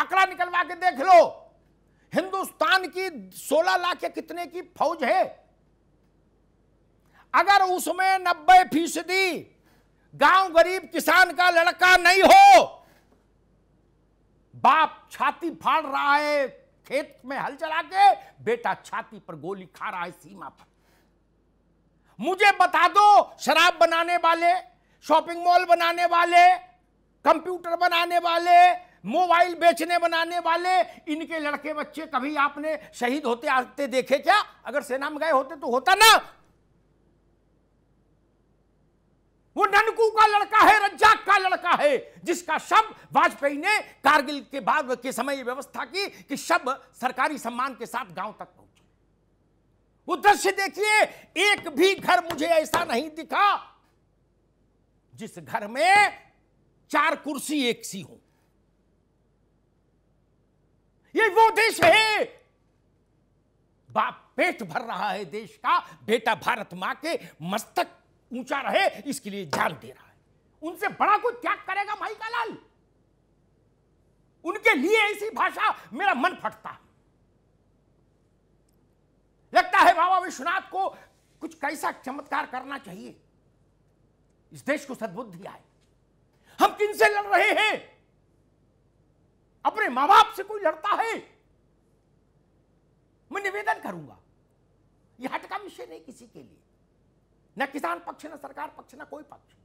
आंकड़ा निकलवा के देख लो हिंदुस्तान की 16 लाख या कितने की फौज है अगर उसमें नब्बे फीसदी गांव गरीब किसान का लड़का नहीं हो बाप छाती फाड़ रहा है खेत में हल चला के बेटा छाती पर गोली खा रहा है सीमा पर मुझे बता दो शराब बनाने वाले शॉपिंग मॉल बनाने वाले कंप्यूटर बनाने वाले मोबाइल बेचने बनाने वाले इनके लड़के बच्चे कभी आपने शहीद होते आते देखे क्या अगर सेना में गए होते तो होता ना वो ननकू का लड़का है रज्जाक का लड़का है जिसका शब वाजपेयी ने कारगिल के बाद के समय व्यवस्था की कि शब सरकारी सम्मान के साथ गांव तक पहुंचे वो दृश्य देखिए एक भी घर मुझे ऐसा नहीं दिखा जिस घर में चार कुर्सी एक सी हो ये वो देश है बाप पेट भर रहा है देश का बेटा भारत मां के मस्तक ऊंचा रहे इसके लिए जान दे रहा है उनसे बड़ा कोई त्याग करेगा माई का लाल उनके लिए ऐसी भाषा मेरा मन फटता है लगता है बाबा विश्वनाथ को कुछ कैसा चमत्कार करना चाहिए इस देश को सद्बुद्धि आए हम किन से लड़ रहे हैं अपने मां बाप से कोई लड़ता है मैं निवेदन करूंगा यह हटका विषय नहीं किसी के लिए न किसान पक्ष न सरकार पक्ष न कोई पक्ष